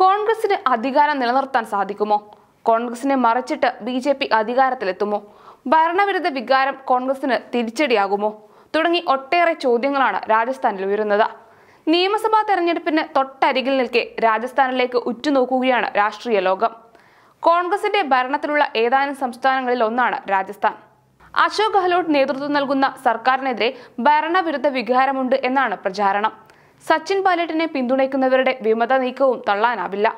കോൺഗ്രസിന് അധികാരം നിലനിർത്താൻ സാധിക്കുമോ കോൺഗ്രസിനെ മറച്ചിട്ട് ബി ജെ പി അധികാരത്തിലെത്തുമോ ഭരണവിരുദ്ധ വികാരം കോൺഗ്രസിന് തിരിച്ചടിയാകുമോ തുടങ്ങി ഒട്ടേറെ ചോദ്യങ്ങളാണ് രാജസ്ഥാനിൽ ഉയരുന്നത് നിയമസഭാ തെരഞ്ഞെടുപ്പിന് തൊട്ടരികിൽ നിൽക്കെ രാജസ്ഥാനിലേക്ക് ഉറ്റുനോക്കുകയാണ് രാഷ്ട്രീയ ലോകം കോൺഗ്രസിന്റെ ഭരണത്തിലുള്ള ഏതാനും സംസ്ഥാനങ്ങളിൽ ഒന്നാണ് രാജസ്ഥാൻ അശോക് ഗെഹ്ലോട്ട് നേതൃത്വം നൽകുന്ന സർക്കാരിനെതിരെ ഭരണവിരുദ്ധ വികാരമുണ്ട് എന്നാണ് പ്രചാരണം സച്ചിൻ പൈലറ്റിനെ പിന്തുണയ്ക്കുന്നവരുടെ വിമത നീക്കവും തള്ളാനാവില്ല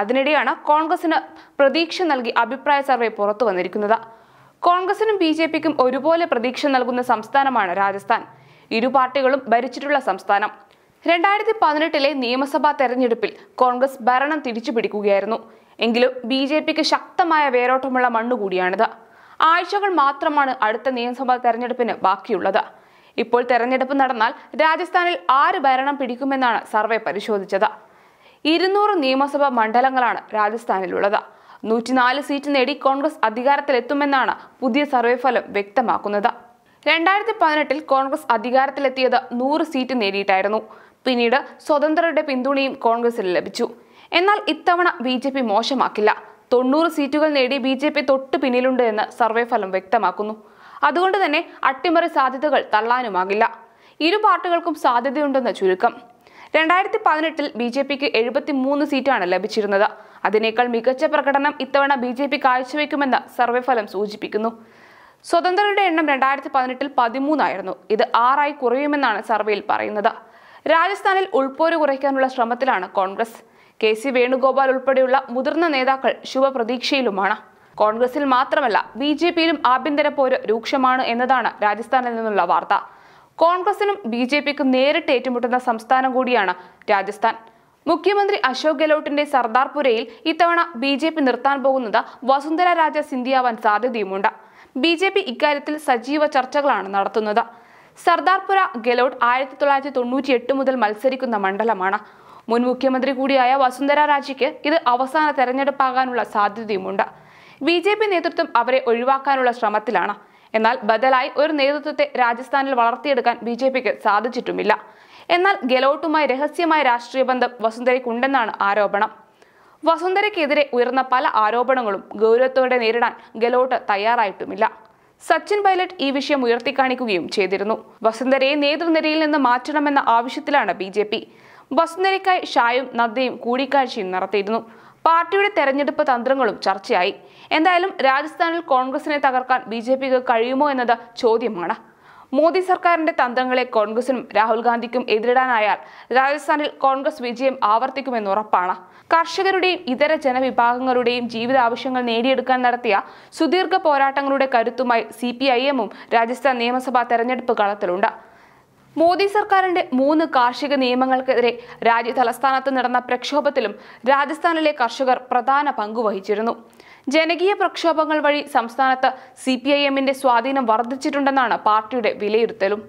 അതിനിടെയാണ് കോൺഗ്രസിന് പ്രതീക്ഷ നൽകി അഭിപ്രായ സർവേ പുറത്തു വന്നിരിക്കുന്നത് കോൺഗ്രസിനും ബി ജെ പിക്കും ഒരുപോലെ പ്രതീക്ഷ നൽകുന്ന സംസ്ഥാനമാണ് രാജസ്ഥാൻ ഇരു പാർട്ടികളും ഭരിച്ചിട്ടുള്ള സംസ്ഥാനം രണ്ടായിരത്തി പതിനെട്ടിലെ നിയമസഭാ തെരഞ്ഞെടുപ്പിൽ കോൺഗ്രസ് ഭരണം തിരിച്ചു പിടിക്കുകയായിരുന്നു എങ്കിലും ബി ജെ പിക്ക് ശക്തമായ വേരോട്ടമുള്ള മണ്ണുകൂടിയാണിത് ആഴ്ചകൾ മാത്രമാണ് അടുത്ത നിയമസഭാ തെരഞ്ഞെടുപ്പിന് ബാക്കിയുള്ളത് ഇപ്പോൾ തെരഞ്ഞെടുപ്പ് നടന്നാൽ രാജസ്ഥാനിൽ ആര് ഭരണം പിടിക്കുമെന്നാണ് സർവേ പരിശോധിച്ചത് ഇരുന്നൂറ് നിയമസഭാ മണ്ഡലങ്ങളാണ് രാജസ്ഥാനിലുള്ളത് നൂറ്റിനാല് സീറ്റ് നേടി കോൺഗ്രസ് അധികാരത്തിലെത്തുമെന്നാണ് പുതിയ സർവേ ഫലം വ്യക്തമാക്കുന്നത് രണ്ടായിരത്തി പതിനെട്ടിൽ കോൺഗ്രസ് അധികാരത്തിലെത്തിയത് നൂറ് സീറ്റ് നേടിയിട്ടായിരുന്നു പിന്നീട് സ്വതന്ത്രരുടെ പിന്തുണയും കോൺഗ്രസിന് ലഭിച്ചു എന്നാൽ ഇത്തവണ ബി ജെ പി മോശമാക്കില്ല തൊണ്ണൂറ് സീറ്റുകൾ നേടി ബി ജെ പി തൊട്ടു പിന്നിലുണ്ട് എന്ന് സർവേ ഫലം വ്യക്തമാക്കുന്നു അതുകൊണ്ട് തന്നെ അട്ടിമറി സാധ്യതകൾ തള്ളാനുമാകില്ല ഇരു പാർട്ടികൾക്കും സാധ്യതയുണ്ടെന്ന ചുരുക്കം രണ്ടായിരത്തി പതിനെട്ടിൽ ബി ജെ പിക്ക് എഴുപത്തി മൂന്ന് സീറ്റാണ് ലഭിച്ചിരുന്നത് അതിനേക്കാൾ മികച്ച പ്രകടനം ഇത്തവണ ബി ജെ പി കാഴ്ചവെക്കുമെന്ന് സർവേ ഫലം സൂചിപ്പിക്കുന്നു സ്വതന്ത്രരുടെ എണ്ണം രണ്ടായിരത്തി പതിനെട്ടിൽ പതിമൂന്നായിരുന്നു ഇത് ആറായി കുറയുമെന്നാണ് സർവേയിൽ പറയുന്നത് രാജസ്ഥാനിൽ ഉൾപ്പോര് കുറയ്ക്കാനുള്ള ശ്രമത്തിലാണ് കോൺഗ്രസ് കെ സി വേണുഗോപാൽ ഉൾപ്പെടെയുള്ള മുതിർന്ന നേതാക്കൾ ശുഭപ്രതീക്ഷയിലുമാണ് കോൺഗ്രസിൽ മാത്രമല്ല ബി ജെ പിയിലും ആഭ്യന്തര പോര് രൂക്ഷമാണ് എന്നതാണ് രാജസ്ഥാനിൽ നിന്നുള്ള വാർത്ത കോൺഗ്രസിനും ബി ജെ പിക്കും നേരിട്ട് ഏറ്റുമുട്ടുന്ന സംസ്ഥാനം കൂടിയാണ് രാജസ്ഥാൻ മുഖ്യമന്ത്രി അശോക് ഗെഹ്ലോട്ടിന്റെ സർദാർപുരയിൽ ഇത്തവണ ബി ജെ പി നിർത്താൻ പോകുന്നത് വസുന്ധര രാജ സിന്ധിയാവാൻ സാധ്യതയുമുണ്ട് ബി ജെ പി ഇക്കാര്യത്തിൽ സജീവ ചർച്ചകളാണ് നടത്തുന്നത് സർദാർപുര ഗെലോട്ട് ആയിരത്തി തൊള്ളായിരത്തി തൊണ്ണൂറ്റി എട്ട് മുതൽ മത്സരിക്കുന്ന മണ്ഡലമാണ് മുൻ മുഖ്യമന്ത്രി കൂടിയായ വസുന്ധര രാജയ്ക്ക് ഇത് അവസാന തെരഞ്ഞെടുപ്പാകാനുള്ള സാധ്യതയുമുണ്ട് ബി ജെ പി നേതൃത്വം അവരെ ഒഴിവാക്കാനുള്ള ശ്രമത്തിലാണ് എന്നാൽ ബദലായി ഒരു നേതൃത്വത്തെ രാജസ്ഥാനിൽ വളർത്തിയെടുക്കാൻ ബി ജെ പിക്ക് സാധിച്ചിട്ടുമില്ല എന്നാൽ ഗെലോട്ടുമായി രഹസ്യമായ രാഷ്ട്രീയ ബന്ധം വസുന്ധരയ്ക്കുണ്ടെന്നാണ് ആരോപണം വസുന്ധരയ്ക്കെതിരെ ഉയർന്ന പല ആരോപണങ്ങളും ഗൗരവത്തോടെ നേരിടാൻ ഗെലോട്ട് തയ്യാറായിട്ടുമില്ല സച്ചിൻ പൈലറ്റ് ഈ വിഷയം ഉയർത്തിക്കാണിക്കുകയും ചെയ്തിരുന്നു വസുന്ധരയെ നേതൃനിരയിൽ നിന്ന് മാറ്റണമെന്ന ആവശ്യത്തിലാണ് ബി ജെ പി വസുന്ധരയ്ക്കായി ഷായും നദ്ദയും കൂടിക്കാഴ്ചയും നടത്തിയിരുന്നു പാർട്ടിയുടെ തെരഞ്ഞെടുപ്പ് തന്ത്രങ്ങളും ചർച്ചയായി എന്തായാലും രാജസ്ഥാനിൽ കോൺഗ്രസിനെ തകർക്കാൻ ബി ജെ പിക്ക് കഴിയുമോ എന്നത് ചോദ്യമാണ് മോദി സർക്കാരിന്റെ തന്ത്രങ്ങളെ കോൺഗ്രസിനും രാഹുൽ ഗാന്ധിക്കും എതിരിടാനായാൽ രാജസ്ഥാനിൽ കോൺഗ്രസ് വിജയം ആവർത്തിക്കുമെന്ന് ഉറപ്പാണ് കർഷകരുടെയും ഇതര ജനവിഭാഗങ്ങളുടെയും ജീവിത ആവശ്യങ്ങൾ നേടിയെടുക്കാൻ നടത്തിയ സുദീർഘ പോരാട്ടങ്ങളുടെ കരുത്തുമായി സി പി ഐ എമ്മും രാജസ്ഥാൻ നിയമസഭാ തെരഞ്ഞെടുപ്പ് കളത്തിലുണ്ട് മോദി സർക്കാരിന്റെ മൂന്ന് കാർഷിക നിയമങ്ങൾക്കെതിരെ രാജ്യ തലസ്ഥാനത്ത് നടന്ന പ്രക്ഷോഭത്തിലും രാജസ്ഥാനിലെ കർഷകർ പ്രധാന പങ്കുവഹിച്ചിരുന്നു ജനകീയ പ്രക്ഷോഭങ്ങൾ വഴി സംസ്ഥാനത്ത് സി പി ഐ എമ്മിന്റെ സ്വാധീനം വർദ്ധിച്ചിട്ടുണ്ടെന്നാണ് പാർട്ടിയുടെ വിലയിരുത്തലും